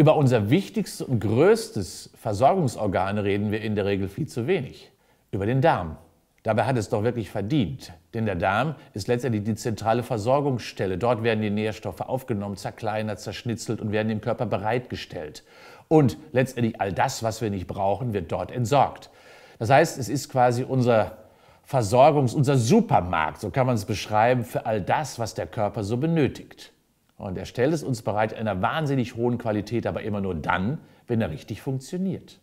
Über unser wichtigstes und größtes Versorgungsorgan reden wir in der Regel viel zu wenig, über den Darm. Dabei hat es doch wirklich verdient, denn der Darm ist letztendlich die zentrale Versorgungsstelle. Dort werden die Nährstoffe aufgenommen, zerkleinert, zerschnitzelt und werden dem Körper bereitgestellt. Und letztendlich all das, was wir nicht brauchen, wird dort entsorgt. Das heißt, es ist quasi unser Versorgungs-, unser Supermarkt, so kann man es beschreiben, für all das, was der Körper so benötigt. Und er stellt es uns bereit in einer wahnsinnig hohen Qualität, aber immer nur dann, wenn er richtig funktioniert.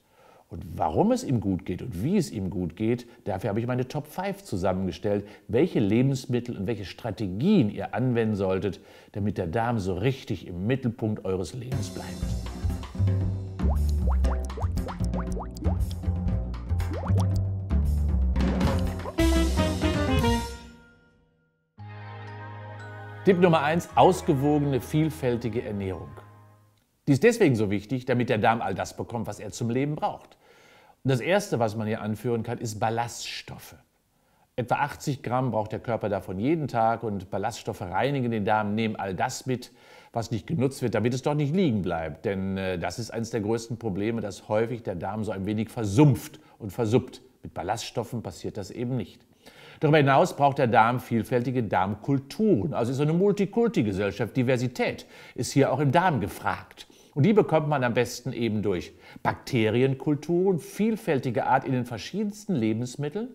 Und warum es ihm gut geht und wie es ihm gut geht, dafür habe ich meine Top 5 zusammengestellt, welche Lebensmittel und welche Strategien ihr anwenden solltet, damit der Darm so richtig im Mittelpunkt eures Lebens bleibt. Tipp Nummer 1, ausgewogene, vielfältige Ernährung. Die ist deswegen so wichtig, damit der Darm all das bekommt, was er zum Leben braucht. Und das Erste, was man hier anführen kann, ist Ballaststoffe. Etwa 80 Gramm braucht der Körper davon jeden Tag und Ballaststoffe reinigen den Darm, nehmen all das mit, was nicht genutzt wird, damit es doch nicht liegen bleibt. Denn äh, das ist eines der größten Probleme, dass häufig der Darm so ein wenig versumpft und versuppt. Mit Ballaststoffen passiert das eben nicht. Darüber hinaus braucht der Darm vielfältige Darmkulturen. Also ist eine Multikulti-Gesellschaft. Diversität ist hier auch im Darm gefragt. Und die bekommt man am besten eben durch Bakterienkulturen vielfältige Art in den verschiedensten Lebensmitteln.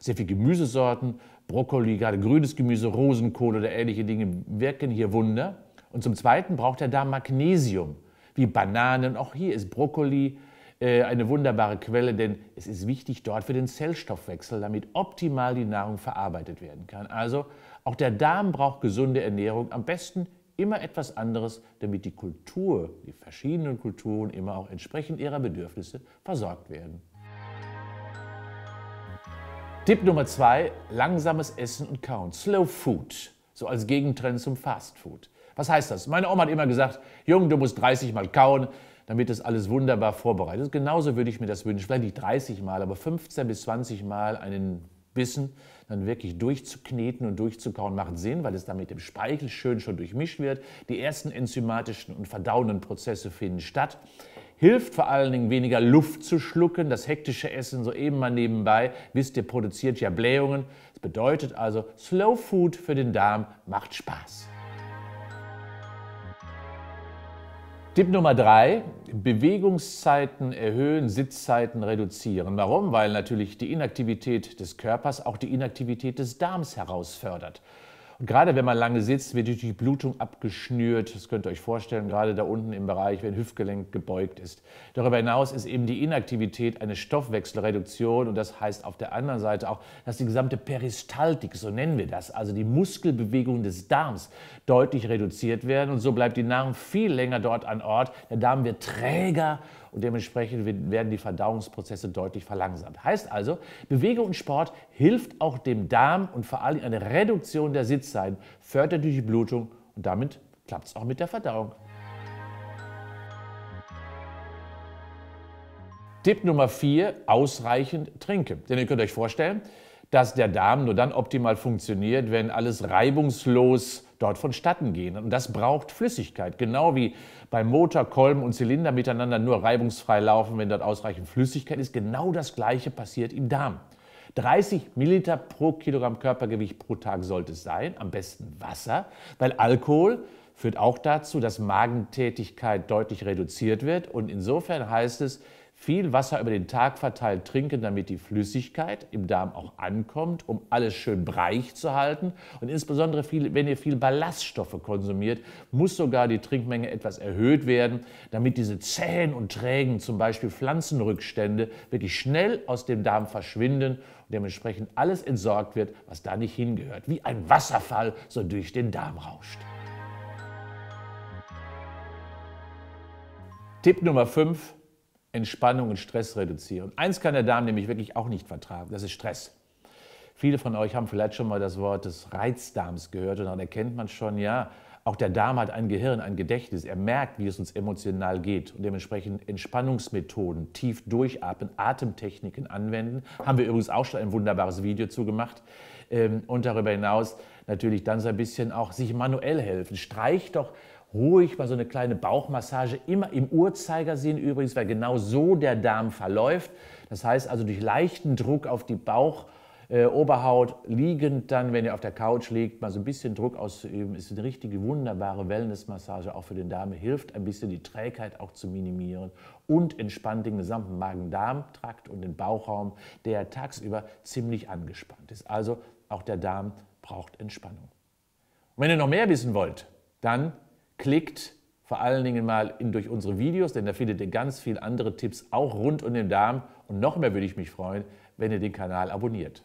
Sehr viele Gemüsesorten, Brokkoli, gerade grünes Gemüse, Rosenkohl oder ähnliche Dinge wirken hier Wunder. Und zum Zweiten braucht der Darm Magnesium, wie Bananen. Auch hier ist Brokkoli, äh, eine wunderbare Quelle, denn es ist wichtig dort für den Zellstoffwechsel, damit optimal die Nahrung verarbeitet werden kann. Also auch der Darm braucht gesunde Ernährung, am besten immer etwas anderes, damit die Kultur, die verschiedenen Kulturen immer auch entsprechend ihrer Bedürfnisse versorgt werden. Tipp Nummer zwei: langsames Essen und Kauen. Slow Food, so als Gegentrend zum Fast Food. Was heißt das? Meine Oma hat immer gesagt, Jung, du musst 30 Mal kauen, damit das alles wunderbar vorbereitet ist. Genauso würde ich mir das wünschen, vielleicht nicht 30 Mal, aber 15 bis 20 Mal einen Bissen dann wirklich durchzukneten und durchzukauen macht Sinn, weil es dann mit dem Speichel schön schon durchmischt wird. Die ersten enzymatischen und verdauenden Prozesse finden statt. Hilft vor allen Dingen weniger Luft zu schlucken. Das hektische Essen so eben mal nebenbei, wisst ihr, produziert ja Blähungen. Das bedeutet also, Slow Food für den Darm macht Spaß. Tipp Nummer drei, Bewegungszeiten erhöhen, Sitzzeiten reduzieren. Warum? Weil natürlich die Inaktivität des Körpers auch die Inaktivität des Darms herausfördert gerade wenn man lange sitzt, wird die Blutung abgeschnürt. Das könnt ihr euch vorstellen, gerade da unten im Bereich, wenn Hüftgelenk gebeugt ist. Darüber hinaus ist eben die Inaktivität eine Stoffwechselreduktion und das heißt auf der anderen Seite auch, dass die gesamte Peristaltik, so nennen wir das, also die Muskelbewegung des Darms, deutlich reduziert werden und so bleibt die Nahrung viel länger dort an Ort. Der Darm wird träger und dementsprechend werden die Verdauungsprozesse deutlich verlangsamt. Heißt also, Bewegung und Sport hilft auch dem Darm und vor allem eine Reduktion der Sitzung sein, fördert die Blutung und damit klappt es auch mit der Verdauung. Tipp Nummer 4, ausreichend trinken. Denn ihr könnt euch vorstellen, dass der Darm nur dann optimal funktioniert, wenn alles reibungslos dort vonstatten geht. Und das braucht Flüssigkeit. Genau wie beim Motor, Kolben und Zylinder miteinander nur reibungsfrei laufen, wenn dort ausreichend Flüssigkeit ist. Genau das Gleiche passiert im Darm. 30 Milliliter pro Kilogramm Körpergewicht pro Tag sollte es sein, am besten Wasser, weil Alkohol führt auch dazu, dass Magentätigkeit deutlich reduziert wird. Und insofern heißt es, viel Wasser über den Tag verteilt trinken, damit die Flüssigkeit im Darm auch ankommt, um alles schön breich zu halten. Und insbesondere, viel, wenn ihr viel Ballaststoffe konsumiert, muss sogar die Trinkmenge etwas erhöht werden, damit diese zähen und trägen, zum Beispiel Pflanzenrückstände, wirklich schnell aus dem Darm verschwinden und dementsprechend alles entsorgt wird, was da nicht hingehört. Wie ein Wasserfall so durch den Darm rauscht. Tipp Nummer 5 Entspannung und Stress reduzieren. Eins kann der Darm nämlich wirklich auch nicht vertragen, das ist Stress. Viele von euch haben vielleicht schon mal das Wort des Reizdarms gehört und dann erkennt man schon, ja, auch der Darm hat ein Gehirn, ein Gedächtnis. Er merkt, wie es uns emotional geht. Und dementsprechend Entspannungsmethoden, tief durchatmen, Atemtechniken anwenden. Haben wir übrigens auch schon ein wunderbares Video zu gemacht. Ähm, und darüber hinaus natürlich dann so ein bisschen auch sich manuell helfen. Streich doch ruhig mal so eine kleine Bauchmassage, immer im Uhrzeigersinn übrigens, weil genau so der Darm verläuft. Das heißt also durch leichten Druck auf die Bauchoberhaut Äh, liegend dann, wenn ihr auf der Couch liegt, mal so ein bisschen Druck auszuüben, ist eine richtige wunderbare Wellnessmassage auch für den Darm, hilft ein bisschen die Trägheit auch zu minimieren und entspannt den gesamten Magen-Darm-Trakt und den Bauchraum, der tagsüber ziemlich angespannt ist. Also auch der Darm braucht Entspannung. Und wenn ihr noch mehr wissen wollt, dann Klickt vor allen Dingen mal in, durch unsere Videos, denn da findet ihr ganz viele andere Tipps auch rund um den Darm. Und noch mehr würde ich mich freuen, wenn ihr den Kanal abonniert.